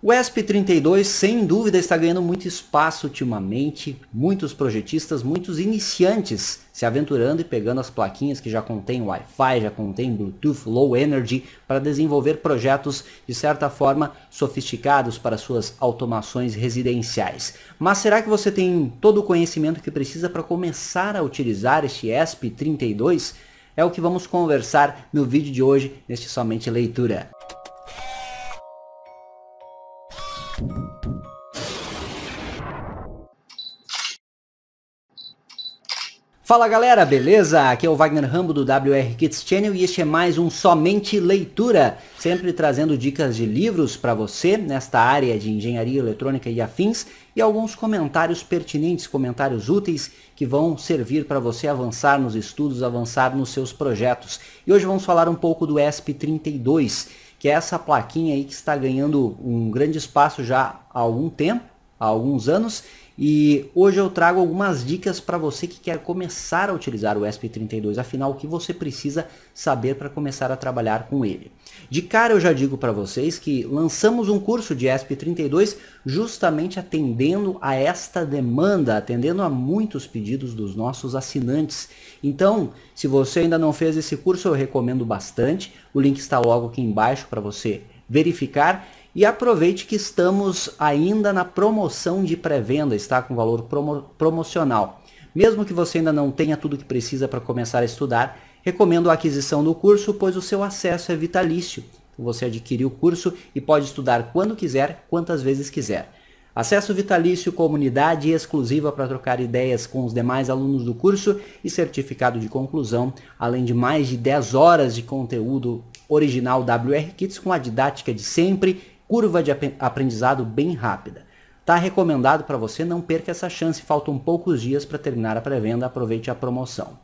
O ESP32 sem dúvida está ganhando muito espaço ultimamente, muitos projetistas, muitos iniciantes se aventurando e pegando as plaquinhas que já contém Wi-Fi, já contém Bluetooth Low Energy para desenvolver projetos de certa forma sofisticados para suas automações residenciais. Mas será que você tem todo o conhecimento que precisa para começar a utilizar este ESP32? É o que vamos conversar no vídeo de hoje, neste Somente Leitura. Fala galera, beleza? Aqui é o Wagner Rambo do WR Kids Channel e este é mais um Somente Leitura, sempre trazendo dicas de livros para você nesta área de engenharia eletrônica e afins e alguns comentários pertinentes, comentários úteis que vão servir para você avançar nos estudos, avançar nos seus projetos. E hoje vamos falar um pouco do ESP32, que é essa plaquinha aí que está ganhando um grande espaço já há algum tempo há alguns anos e hoje eu trago algumas dicas para você que quer começar a utilizar o ESP32, afinal o que você precisa saber para começar a trabalhar com ele. De cara eu já digo para vocês que lançamos um curso de ESP32 justamente atendendo a esta demanda, atendendo a muitos pedidos dos nossos assinantes. Então, se você ainda não fez esse curso, eu recomendo bastante. O link está logo aqui embaixo para você verificar e aproveite que estamos ainda na promoção de pré-venda, está com valor promo promocional. Mesmo que você ainda não tenha tudo que precisa para começar a estudar, recomendo a aquisição do curso, pois o seu acesso é vitalício. Você adquire o curso e pode estudar quando quiser, quantas vezes quiser. Acesso vitalício, comunidade exclusiva para trocar ideias com os demais alunos do curso e certificado de conclusão, além de mais de 10 horas de conteúdo original WR Kits com a didática de sempre curva de aprendizado bem rápida. Tá recomendado para você, não perca essa chance, faltam poucos dias para terminar a pré-venda, aproveite a promoção.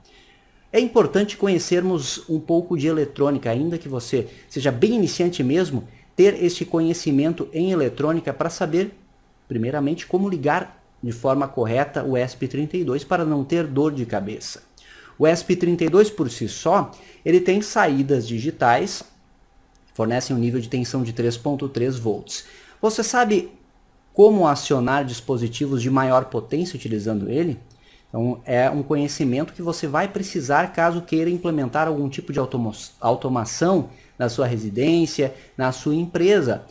É importante conhecermos um pouco de eletrônica, ainda que você seja bem iniciante mesmo, ter este conhecimento em eletrônica para saber, primeiramente, como ligar de forma correta o ESP32 para não ter dor de cabeça. O ESP32 por si só, ele tem saídas digitais fornecem um nível de tensão de 3.3 volts. Você sabe como acionar dispositivos de maior potência utilizando ele? Então, é um conhecimento que você vai precisar caso queira implementar algum tipo de automação na sua residência, na sua empresa.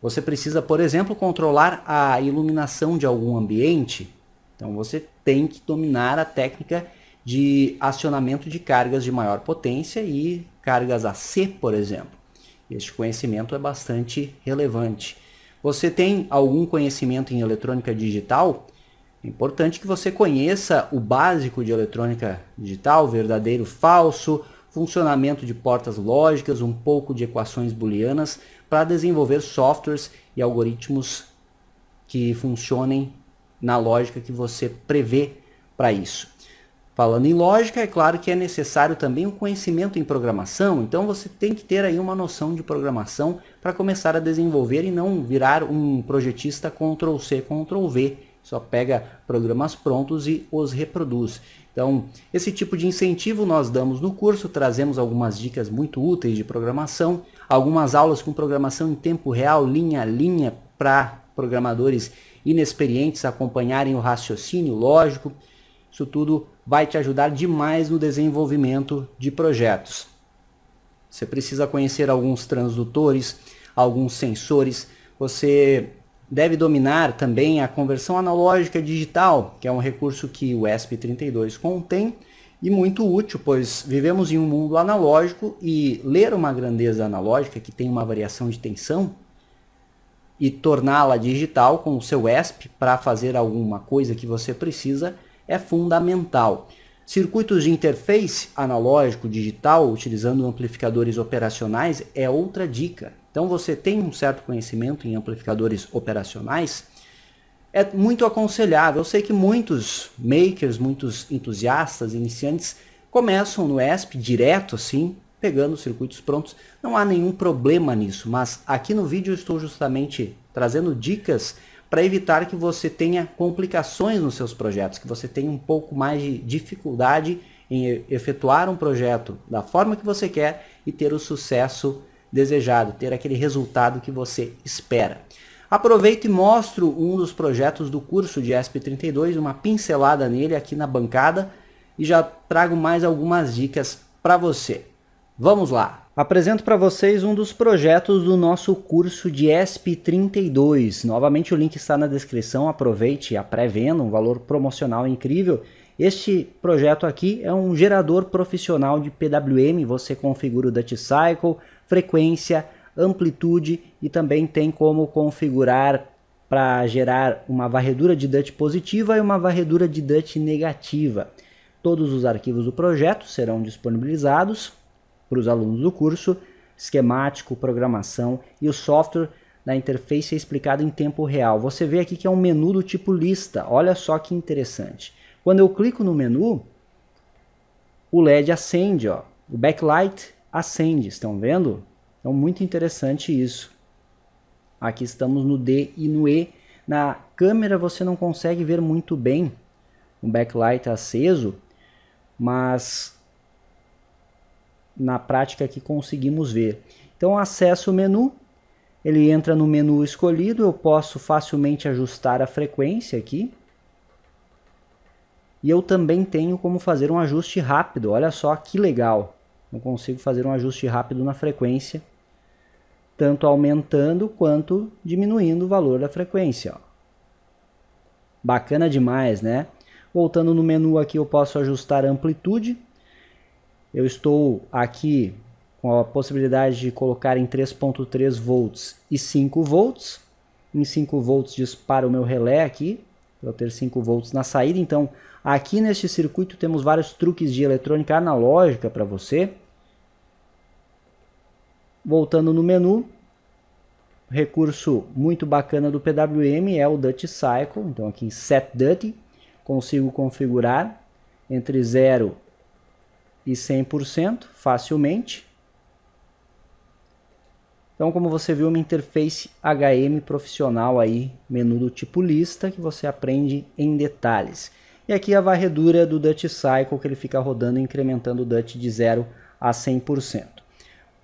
Você precisa, por exemplo, controlar a iluminação de algum ambiente. Então, você tem que dominar a técnica de acionamento de cargas de maior potência e cargas AC, por exemplo. Este conhecimento é bastante relevante. Você tem algum conhecimento em eletrônica digital? É importante que você conheça o básico de eletrônica digital, verdadeiro, falso, funcionamento de portas lógicas, um pouco de equações booleanas para desenvolver softwares e algoritmos que funcionem na lógica que você prevê para isso. Falando em lógica, é claro que é necessário também um conhecimento em programação, então você tem que ter aí uma noção de programação para começar a desenvolver e não virar um projetista Ctrl C, Ctrl V, só pega programas prontos e os reproduz. Então, esse tipo de incentivo nós damos no curso, trazemos algumas dicas muito úteis de programação, algumas aulas com programação em tempo real, linha a linha, para programadores inexperientes acompanharem o raciocínio lógico, isso tudo vai te ajudar demais no desenvolvimento de projetos. Você precisa conhecer alguns transdutores, alguns sensores. Você deve dominar também a conversão analógica digital, que é um recurso que o ESP32 contém e muito útil, pois vivemos em um mundo analógico e ler uma grandeza analógica que tem uma variação de tensão e torná-la digital com o seu ESP para fazer alguma coisa que você precisa é fundamental. Circuitos de interface analógico digital utilizando amplificadores operacionais é outra dica. Então você tem um certo conhecimento em amplificadores operacionais, é muito aconselhável. Eu sei que muitos makers, muitos entusiastas, iniciantes começam no ESP direto assim, pegando circuitos prontos. Não há nenhum problema nisso, mas aqui no vídeo eu estou justamente trazendo dicas para evitar que você tenha complicações nos seus projetos, que você tenha um pouco mais de dificuldade em efetuar um projeto da forma que você quer e ter o sucesso desejado, ter aquele resultado que você espera. Aproveito e mostro um dos projetos do curso de ESP32, uma pincelada nele aqui na bancada e já trago mais algumas dicas para você. Vamos lá! apresento para vocês um dos projetos do nosso curso de ESP32. Novamente o link está na descrição, aproveite a pré-venda, um valor promocional incrível. Este projeto aqui é um gerador profissional de PWM, você configura o Dutch Cycle, frequência, amplitude e também tem como configurar para gerar uma varredura de DUT positiva e uma varredura de DUT negativa. Todos os arquivos do projeto serão disponibilizados para os alunos do curso, esquemático, programação e o software da interface é explicado em tempo real. Você vê aqui que é um menu do tipo lista, olha só que interessante. Quando eu clico no menu, o LED acende, ó. o backlight acende, estão vendo? Então muito interessante isso. Aqui estamos no D e no E. Na câmera você não consegue ver muito bem o backlight aceso, mas na prática que conseguimos ver. Então acesso o menu, ele entra no menu escolhido, eu posso facilmente ajustar a frequência aqui. E eu também tenho como fazer um ajuste rápido, olha só que legal. Eu consigo fazer um ajuste rápido na frequência, tanto aumentando quanto diminuindo o valor da frequência. Bacana demais, né? Voltando no menu aqui eu posso ajustar a amplitude, eu estou aqui com a possibilidade de colocar em 3.3 volts e 5 volts. Em 5 volts dispara o meu relé aqui, para ter 5 volts na saída. Então, aqui neste circuito temos vários truques de eletrônica analógica para você. Voltando no menu, recurso muito bacana do PWM é o Dutch Cycle. Então, aqui em Set Dutch, consigo configurar entre 0 e 100% facilmente. Então, como você viu, uma interface HM profissional aí, menu do tipo lista, que você aprende em detalhes. E aqui a varredura do Dutch Cycle, que ele fica rodando incrementando o Dutch de 0 a 100%.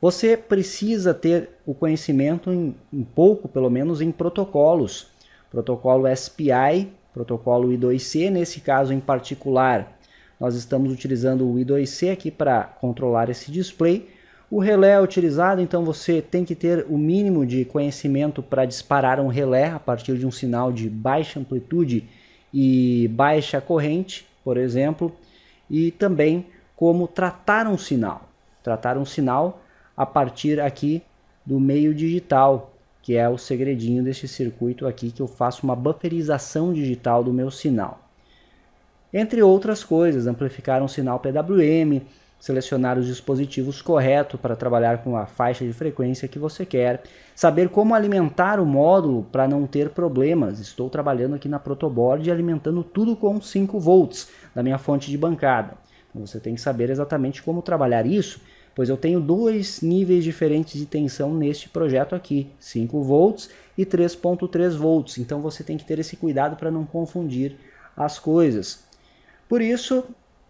Você precisa ter o conhecimento, em, pouco pelo menos, em protocolos. Protocolo SPI, protocolo I2C, nesse caso em particular, nós estamos utilizando o I2C aqui para controlar esse display. O relé é utilizado, então você tem que ter o mínimo de conhecimento para disparar um relé a partir de um sinal de baixa amplitude e baixa corrente, por exemplo, e também como tratar um sinal. Tratar um sinal a partir aqui do meio digital, que é o segredinho deste circuito aqui que eu faço uma bufferização digital do meu sinal entre outras coisas, amplificar um sinal PWM, selecionar os dispositivos corretos para trabalhar com a faixa de frequência que você quer, saber como alimentar o módulo para não ter problemas. Estou trabalhando aqui na protoboard e alimentando tudo com 5 volts da minha fonte de bancada. Então você tem que saber exatamente como trabalhar isso, pois eu tenho dois níveis diferentes de tensão neste projeto aqui, 5 volts e 3.3 volts. Então você tem que ter esse cuidado para não confundir as coisas. Por isso,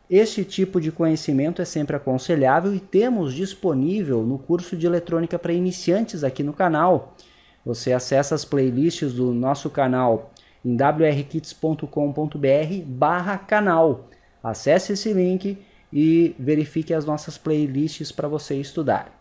esse tipo de conhecimento é sempre aconselhável e temos disponível no curso de eletrônica para iniciantes aqui no canal. Você acessa as playlists do nosso canal em wrkits.com.br/barra canal. Acesse esse link e verifique as nossas playlists para você estudar.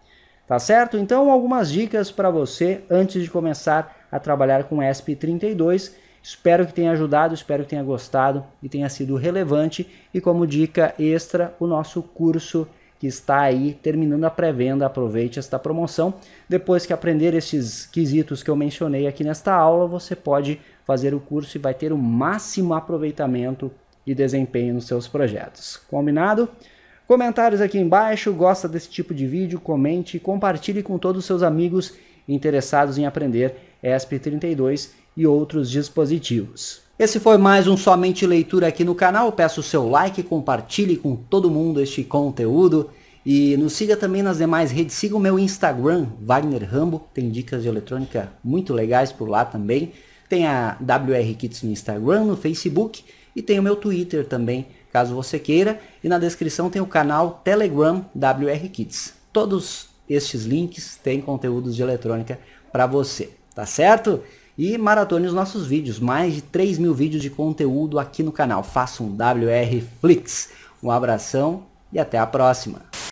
Tá certo? Então, algumas dicas para você antes de começar a trabalhar com ESP32 Espero que tenha ajudado, espero que tenha gostado e tenha sido relevante. E como dica extra, o nosso curso que está aí terminando a pré-venda, aproveite esta promoção. Depois que aprender esses quesitos que eu mencionei aqui nesta aula, você pode fazer o curso e vai ter o máximo aproveitamento e desempenho nos seus projetos. Combinado? Comentários aqui embaixo, gosta desse tipo de vídeo, comente, e compartilhe com todos os seus amigos interessados em aprender ESP32 e outros dispositivos. Esse foi mais um Somente Leitura aqui no canal. Peço o seu like, compartilhe com todo mundo este conteúdo. E nos siga também nas demais redes. Siga o meu Instagram, Wagner Rambo. Tem dicas de eletrônica muito legais por lá também. Tem a WR Kits no Instagram, no Facebook e tem o meu Twitter também, caso você queira. E na descrição tem o canal Telegram WR Kits. Todos estes links têm conteúdos de eletrônica para você, tá certo? E maratone os nossos vídeos, mais de 3 mil vídeos de conteúdo aqui no canal. Faça um WR Flix. Um abração e até a próxima.